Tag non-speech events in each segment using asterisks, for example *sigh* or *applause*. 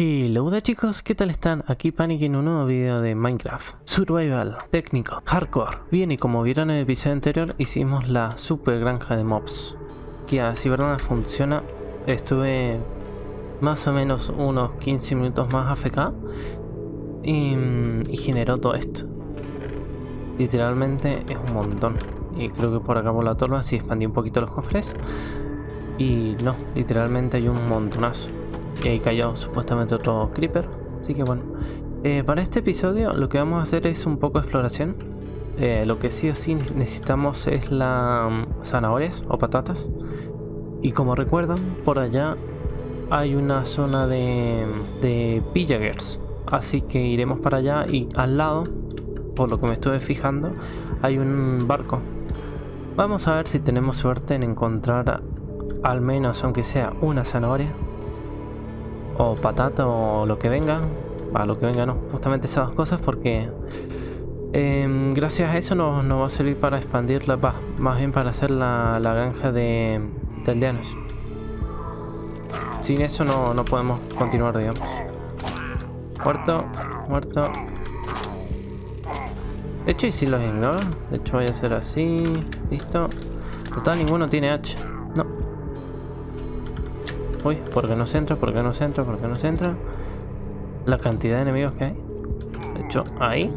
Hello chicos, ¿qué tal están? Aquí Panic en un nuevo video de Minecraft Survival, técnico, hardcore Bien, y como vieron en el episodio anterior hicimos la super granja de mobs Que así verdad funciona Estuve más o menos unos 15 minutos más AFK y, mm, y generó todo esto Literalmente es un montón Y creo que por acá por la torba si expandí un poquito los cofres Y no, literalmente hay un montonazo y ahí cayó supuestamente otro creeper. Así que bueno. Eh, para este episodio lo que vamos a hacer es un poco de exploración. Eh, lo que sí o sí necesitamos es la mm, zanahorias o patatas. Y como recuerdan, por allá hay una zona de, mm, de Así que iremos para allá y al lado, por lo que me estuve fijando, hay un barco. Vamos a ver si tenemos suerte en encontrar al menos, aunque sea una zanahoria o patata o lo que venga. a lo que venga no, justamente esas dos cosas porque em, gracias a eso nos, va a servir para expandir la paz, más bien para hacer la, granja de, aldeanos. Sin eso no, no podemos continuar, digamos. Muerto, muerto. De hecho, y si los ignoro, de hecho voy a hacer así, listo. Total, ninguno tiene H. No, Uy, ¿por qué no se entra? ¿Por qué no se entra? ¿Por qué no se entra? La cantidad de enemigos que hay. De hecho, ahí.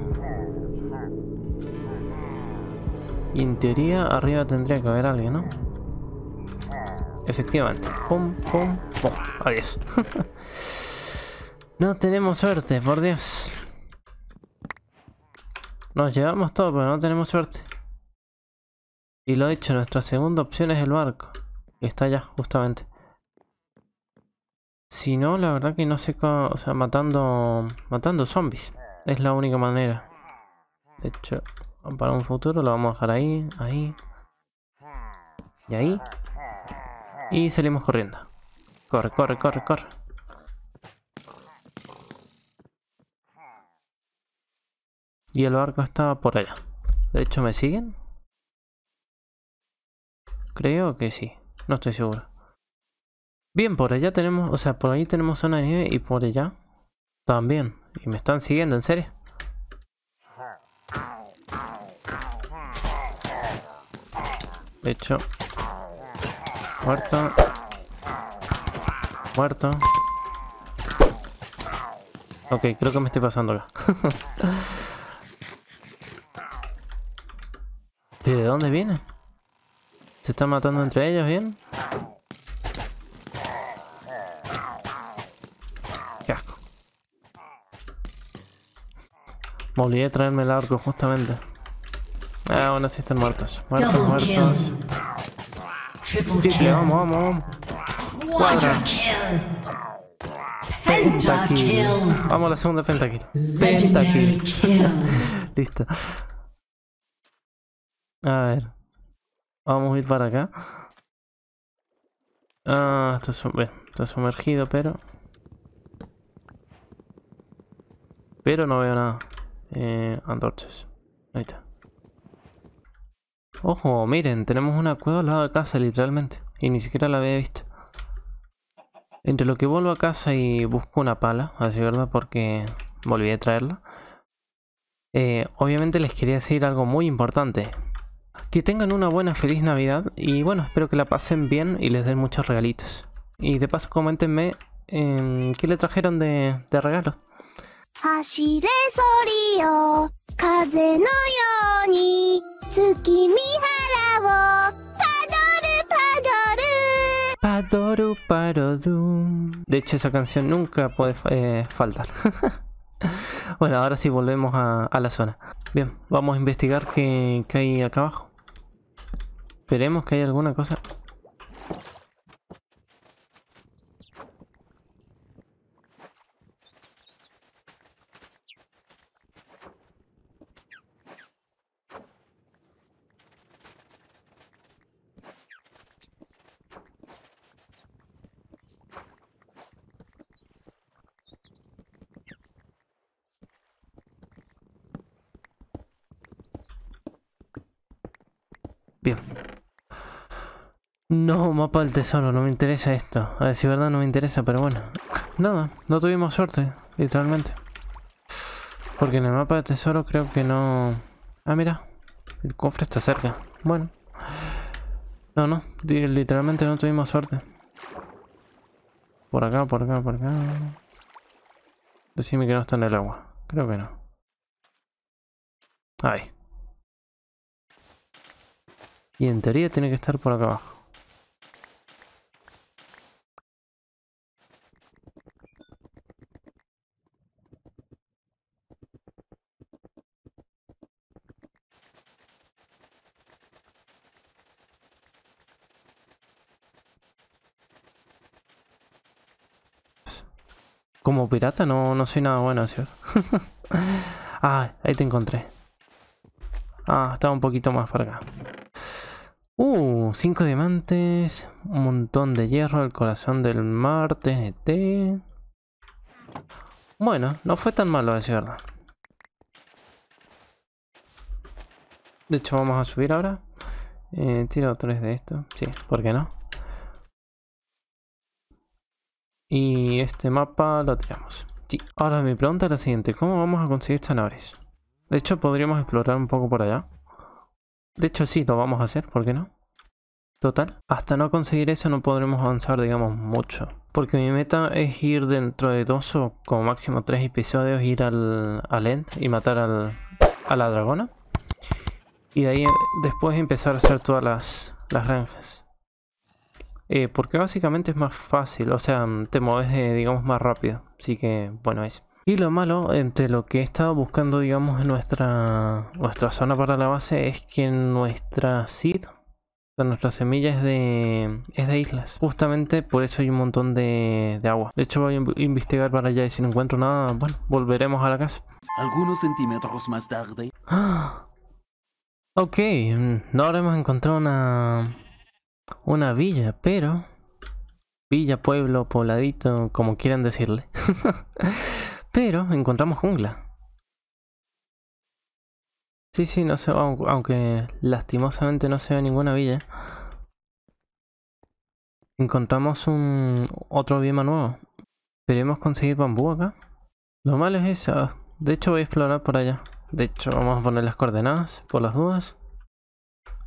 Y en teoría arriba tendría que haber alguien, ¿no? Efectivamente. Pum, pum, pum. Adiós. *laughs* no tenemos suerte, por Dios. Nos llevamos todo, pero no tenemos suerte. Y lo dicho, nuestra segunda opción es el barco. Y está allá, justamente. Si no, la verdad que no sé cómo... O sea, matando... Matando zombies. Es la única manera. De hecho, para un futuro lo vamos a dejar ahí, ahí. Y ahí. Y salimos corriendo. Corre, corre, corre, corre. Y el barco está por allá. De hecho, ¿me siguen? Creo que sí. No estoy seguro. Bien, por allá tenemos, o sea, por ahí tenemos zona de nieve y por allá también. Y me están siguiendo, ¿en serio? De Hecho. Muerto. Muerto. Ok, creo que me estoy pasando ¿Y *laughs* ¿De dónde viene? ¿Se están matando entre ellos bien? olvidé traerme el arco, justamente. Ah, aún así están muertos. Muertos, muertos. Triple, vamos, vamos, vamos. Vamos a la segunda Penta aquí. *laughs* Listo. A ver. Vamos a ir para acá. Ah, está sumergido, pero... Pero no veo nada. Eh, Ahí está. Ojo, miren, tenemos una cueva al lado de casa, literalmente. Y ni siquiera la había visto. Entre lo que vuelvo a casa y busco una pala, así verdad, porque volví a traerla. Eh, obviamente les quería decir algo muy importante. Que tengan una buena feliz Navidad y bueno, espero que la pasen bien y les den muchos regalitos. Y de paso coméntenme Que em, qué le trajeron de, de regalo. De hecho, esa canción nunca puede eh, faltar. *laughs* bueno, ahora sí volvemos a, la zona. Bien, vamos a investigar qué, qué hay acá abajo. Esperemos que haya alguna cosa. No, mapa del tesoro, no me interesa esto. A ver si verdad no me interesa, pero bueno. Nada, no tuvimos suerte, literalmente. Porque en el mapa del tesoro creo que no... Ah, mira. El cofre está cerca. Bueno. No, no. Literalmente no tuvimos suerte. Por acá, por acá, por acá. Decime que no está en el agua. Creo que no. Ahí. Y en teoría tiene que estar por acá abajo. no, soy nada bueno, *laughs* ah, ahí te encontré. Ah, estaba un poquito más para acá. Uh, 5 diamantes, un montón de hierro, el corazón del mar, TNT. Bueno, no fue tan malo, es verdad. De hecho, vamos a subir ahora. Eh, tiro tres de esto. Sí, ¿por qué no? Y este mapa lo tiramos. Ahora mi pregunta es la siguiente. ¿Cómo vamos a conseguir zanahorias? De hecho, podríamos explorar un poco por allá. De hecho, sí, lo vamos a hacer. ¿Por qué no? Total. Hasta no conseguir eso no podremos avanzar, digamos, mucho. Porque mi meta es ir dentro de dos o como máximo tres episodios, ir al, al End y matar a la dragona. Y de ahí después empezar a hacer todas las, las granjas. Eh, porque básicamente es más fácil, o sea, mm, te mueves, eh, digamos, más rápido. Así que, bueno, es. Y lo malo entre lo que he estado buscando, digamos, en nuestra, nuestra zona para la base es que nuestra seed, nuestra semilla es de, es de islas. Justamente por eso hay un montón de, agua. De hecho voy a investigar para allá y si no encuentro nada, bueno, volveremos a la casa. Algunos centímetros más tarde. *gasps* Ok, mm, no habremos encontrado una, una villa, pero... Villa, pueblo, pobladito, como quieran decirle. *laughs* pero encontramos jungla. Sí, sí, no se aunque lastimosamente no se ve ninguna villa. Encontramos un otro bioma nuevo. Esperemos conseguir bambú acá. Lo malo es eso. De hecho voy a explorar por allá. De hecho vamos a poner las coordenadas por las dudas.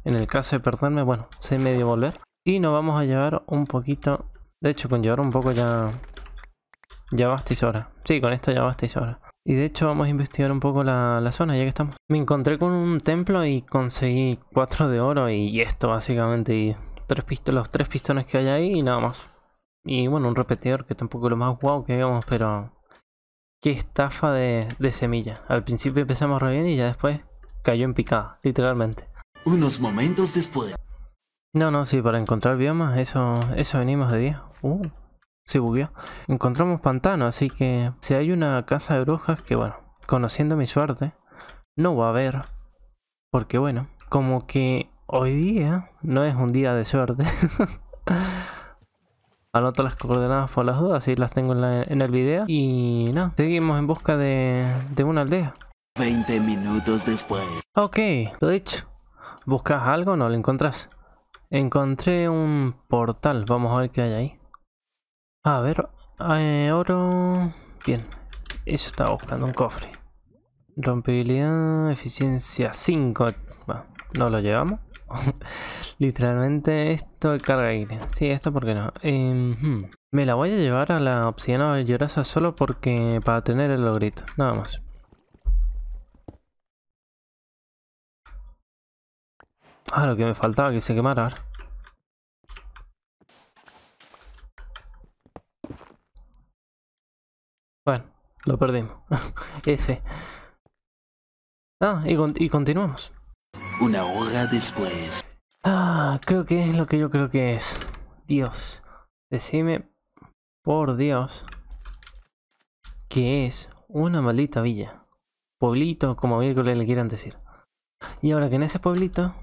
En el caso de perderme, bueno, sé medio volver. Y nos vamos a llevar un poquito... De hecho, con llevar un poco ya... Ya basta y Sí, con esto ya basta y Y de hecho vamos a investigar un poco la, zona ya que estamos. Me encontré con un templo y conseguí cuatro de oro y esto básicamente. Y tres los tres pistones que hay ahí y nada más. Y bueno, un repetidor que tampoco es lo más guau que digamos, pero... Qué estafa de, de semilla. Al principio empezamos re bien y ya después cayó en picada, literalmente. Unos momentos después. No, no, sí, para encontrar biomas, eso, eso venimos de día Uh, se bugueó. Encontramos pantano, así que si hay una casa de brujas que, bueno, conociendo mi suerte, no va a haber. Porque, bueno, como que hoy día no es un día de suerte. *laughs* Anoto las coordenadas por las dudas así las tengo en, el video. Y no, seguimos en busca de, de una aldea. 20 minutos después. Ok, lo dicho. ¿Buscas algo? No, lo encontrás. Encontré un portal. Vamos a ver qué hay ahí. A ver, eh, oro... Bien, eso estaba buscando, un cofre. Rompibilidad, eficiencia 5. no lo llevamos. *laughs* Literalmente esto de carga aire. Sí, esto porque no. Em, hmm. Me la voy a llevar a la obsidiana lloraza solo porque para tener el logrito. Nada más. Ah, lo que me faltaba, que se quemara Bueno, lo perdimos. *laughs* F. Ah, y, y, continuamos. Una hora después. Ah, creo que es lo que yo creo que es. Dios. Decime, por Dios, que es una maldita villa. Pueblito, como miércoles le quieran decir. Y ahora que en ese pueblito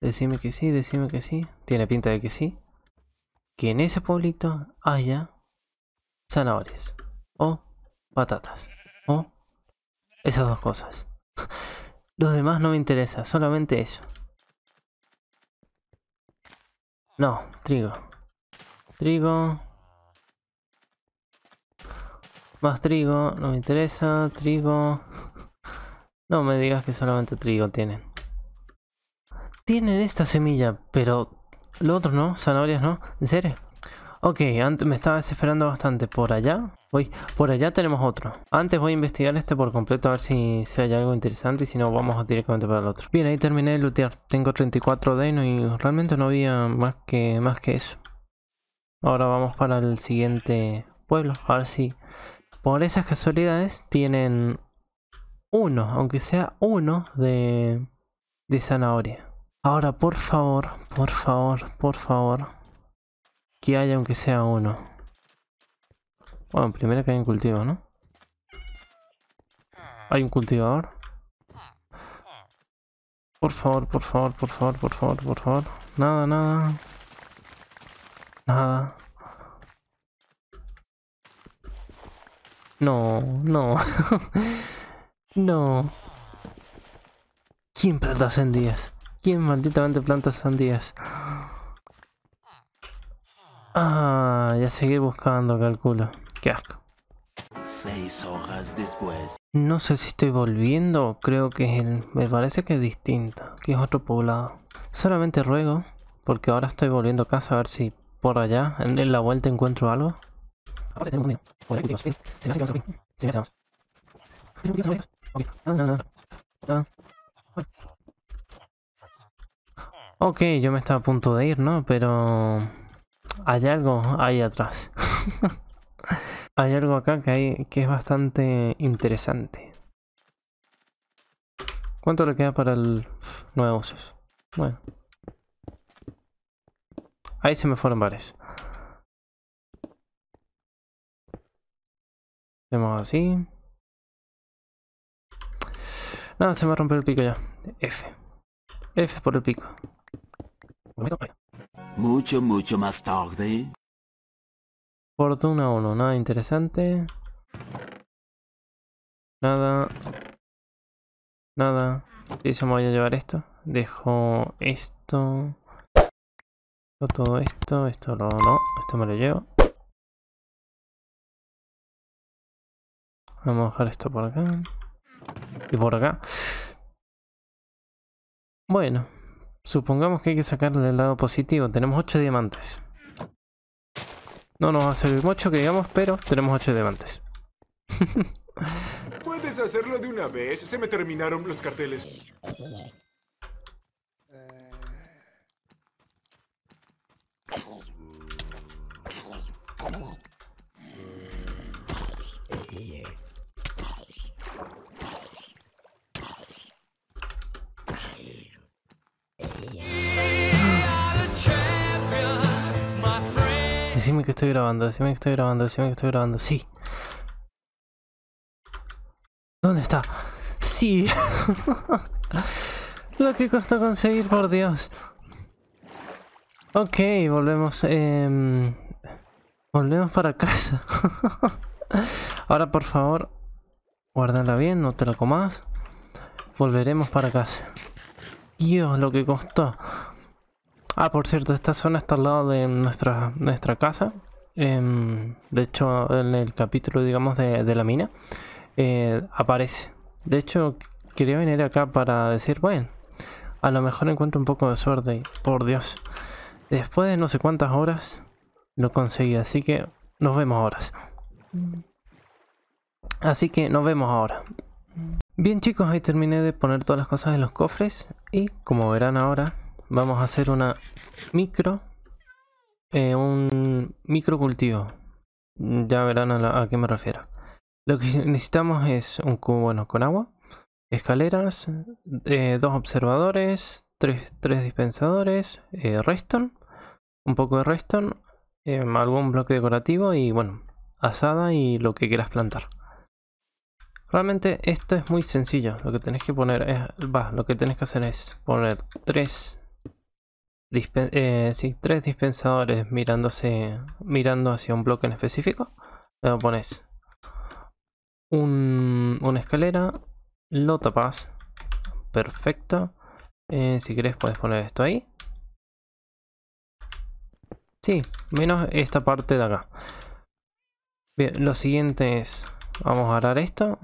Decime que sí, decime que sí. Tiene pinta de que sí. Que en ese pueblito haya zanahorias. O patatas. O esas dos cosas. *laughs* Los demás no me interesa, solamente eso. No, trigo. Trigo. Más trigo, no me interesa. Trigo. *laughs* No me digas que solamente trigo tienen tienen esta semilla, pero lo otro no, zanahorias no, ¿en serio? Ok, me estaba desesperando bastante. Por allá, voy, por allá tenemos otro. Antes voy a investigar este por completo a ver si, si hay algo interesante y si no vamos directamente para el otro. Bien, ahí terminé de lootear. Tengo 34 deino y realmente no había más que, más que eso. Ahora vamos para el siguiente pueblo, a ver si por esas casualidades tienen uno, aunque sea uno de, de zanahoria. Ahora, por favor, por favor, por favor. Que haya aunque sea uno. Bueno, primero que hay un cultivo, ¿no? Hay un cultivador. Por favor, por favor, por favor, por favor, por favor. Nada, nada. Nada. No, no. *laughs* no. ¿Quién plantas en 10? ¿Quién maldita mente planta sandías? Ah, ya seguir buscando, calculo. Qué asco. Seis horas después. No sé si estoy volviendo, creo que es el... Me parece que es distinto, que es otro poblado. Solamente ruego, porque ahora estoy volviendo a casa a ver si por allá, en la vuelta, encuentro algo. Ok, yo me estaba a punto de ir, ¿no? Pero... Hay algo ahí atrás. *laughs* hay algo acá que, hay, que es bastante interesante. ¿Cuánto le queda para el... nuevo usos e Bueno. Ahí se me fueron varios. Hacemos así. Nada, se me ha el pico ya. F. F por el pico. Mucho, mucho más tarde. Fortuna 1, nada interesante. Nada. Nada. y se me voy a llevar esto. Dejo esto. Todo esto, esto no, esto me lo llevo. Vamos a dejar esto por acá. Y por acá. Bueno, Supongamos que hay que sacarle el lado positivo. Tenemos 8 diamantes. No nos va a servir mucho, que digamos, pero tenemos 8 diamantes. *laughs* ¿Puedes hacerlo de una vez? Se me terminaron los carteles. Decime que estoy grabando, decime que estoy grabando, decime que estoy grabando. Sí. ¿Dónde está? Sí. *laughs* Lo que costó conseguir, por Dios. Ok, volvemos. Em, volvemos para casa. *laughs* Ahora, por favor, guárdala bien, no te la comas. Volveremos para casa. Dios, lo que costó. Ah, por cierto, esta zona está al lado de nuestra, nuestra casa. Em, de hecho, en el capítulo, digamos, de, la mina, eh, aparece. De hecho, quería venir acá para decir, bueno, a lo mejor encuentro un poco de suerte. Por Dios. Después de no sé cuántas horas, lo conseguí. Así que nos vemos ahora. Así que nos vemos ahora. Bien chicos, ahí terminé de poner todas las cosas en los cofres. Y como verán ahora, vamos a hacer una micro, eh, Un un cultivo Ya verán a, qué me refiero. Lo que necesitamos es un cubo bueno, con agua, escaleras, eh, dos observadores, tres, dispensadores, eh, Reston un poco de reston em, algún bloque decorativo y bueno, asada y lo que quieras plantar. Realmente esto es muy sencillo. Lo que tenés que poner es, va, lo que tenés que hacer es poner tres eh, tres dispensadores mirándose, mirando hacia un bloque en específico. le eh, pones una escalera, lo tapas, perfecto. Eh, si querés puedes poner esto ahí. si, menos esta parte de acá. Bien, lo siguiente es, vamos a agarrar esto.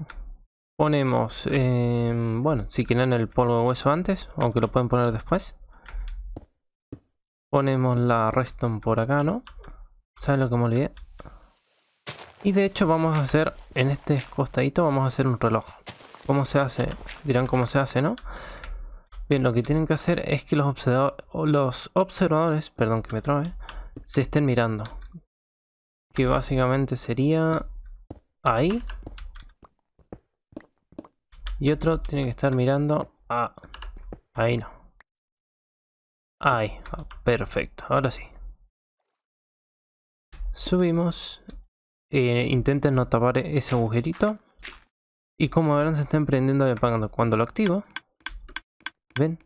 Ponemos, bueno, si quieren el polvo de hueso antes, aunque lo pueden poner después. Ponemos la redstone por acá, ¿no? ¿Saben lo que me olvidé? Y de hecho vamos a hacer, en este costadito vamos a hacer un reloj. ¿Cómo se hace? Dirán cómo se hace, ¿no? Bien, lo que tienen que hacer es que los, observadores, perdón que me trabe, se estén mirando. Que básicamente sería ahí. Y otro tiene que estar mirando a... Ahí no. Ahí, perfecto, ahora sí. Subimos. Eh, intenten no tapar e-, ese agujerito. Y como verán se está emprendiendo y apagando. Cuando lo activo, ven,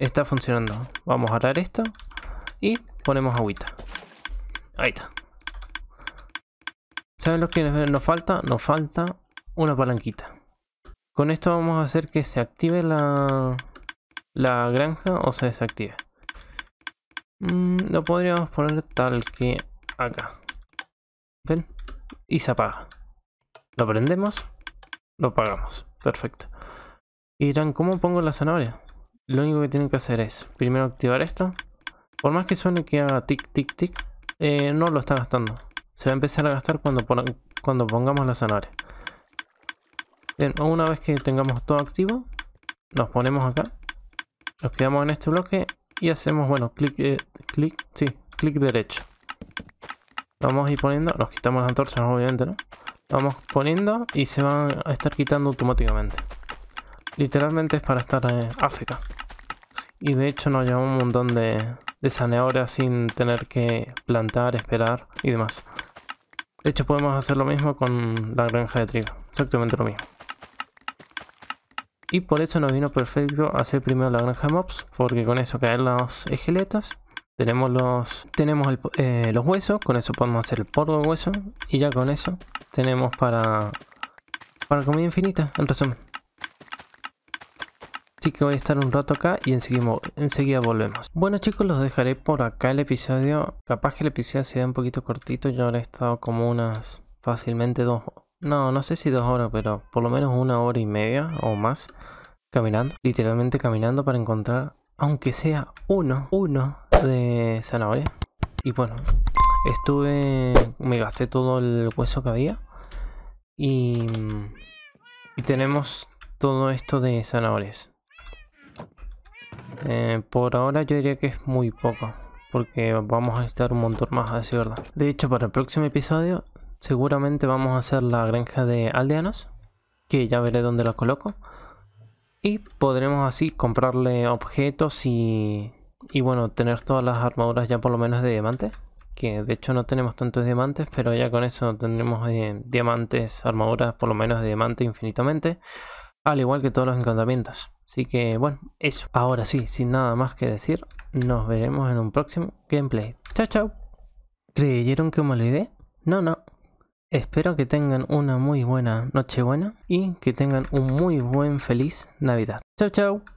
está funcionando. Vamos a dar esto y ponemos agüita. Ahí está. ¿Saben lo que nos falta? Nos falta una palanquita. Con esto vamos a hacer que se active la, la granja o se desactive. Mm, lo podríamos poner tal que acá. ¿Ven? Y se apaga. Lo prendemos, lo apagamos. Perfecto. Y dirán, ¿cómo pongo la zanahoria? Lo único que tienen que hacer es primero activar esto. Por más que suene que haga tic, tic, tic, eh, no lo está gastando. Se va a empezar a gastar cuando, cuando pongamos la zanahoria. una vez que tengamos todo activo, nos ponemos acá nos quedamos en este bloque y hacemos, bueno, clic, eh, clic, sí, clic derecho. Vamos a ir poniendo, nos quitamos las antorchas obviamente, ¿no? Vamos poniendo y se van a estar quitando automáticamente. Literalmente es para estar en eh, África. Y de hecho nos lleva un montón de, de sin tener que plantar, esperar y demás. De hecho podemos hacer lo mismo con la granja de trigo. Exactamente lo mismo. Y por eso nos vino perfecto hacer primero la granja mobs, porque con eso caen los esqueletos. Tenemos los tenemos eh, los huesos, con eso podemos hacer el polvo de hueso. Y ya con eso tenemos para, para comida infinita, en resumen. Así que voy a estar un rato acá y enseguida, enseguida, volvemos. Bueno chicos, los dejaré por acá el episodio. Capaz que el episodio sea un poquito cortito. Yo ahora he estado como unas fácilmente dos, no, no sé si dos horas, pero por lo menos una hora y media o más caminando, literalmente caminando para encontrar, aunque sea uno, uno de zanahoria. Y bueno, estuve, me gasté todo el hueso que había y, y tenemos todo esto de zanahorias. Eh, por ahora yo diría que es muy poco, porque vamos a estar un montón más decir ¿verdad? De hecho, para el próximo episodio Seguramente vamos a hacer la granja de aldeanos, que ya veré dónde la coloco. Y podremos así comprarle objetos y, y bueno, tener todas las armaduras ya por lo menos de diamante. Que de hecho no tenemos tantos diamantes, pero ya con eso tendremos eh, diamantes, armaduras por lo menos de diamante infinitamente. Al igual que todos los encantamientos. Así que bueno, eso. Ahora sí, sin nada más que decir, nos veremos en un próximo gameplay. Chao, chao. ¿Creyeron que me olvidé? No, no, Espero que tengan una muy buena buena y que tengan un muy buen feliz Navidad. Chau chau.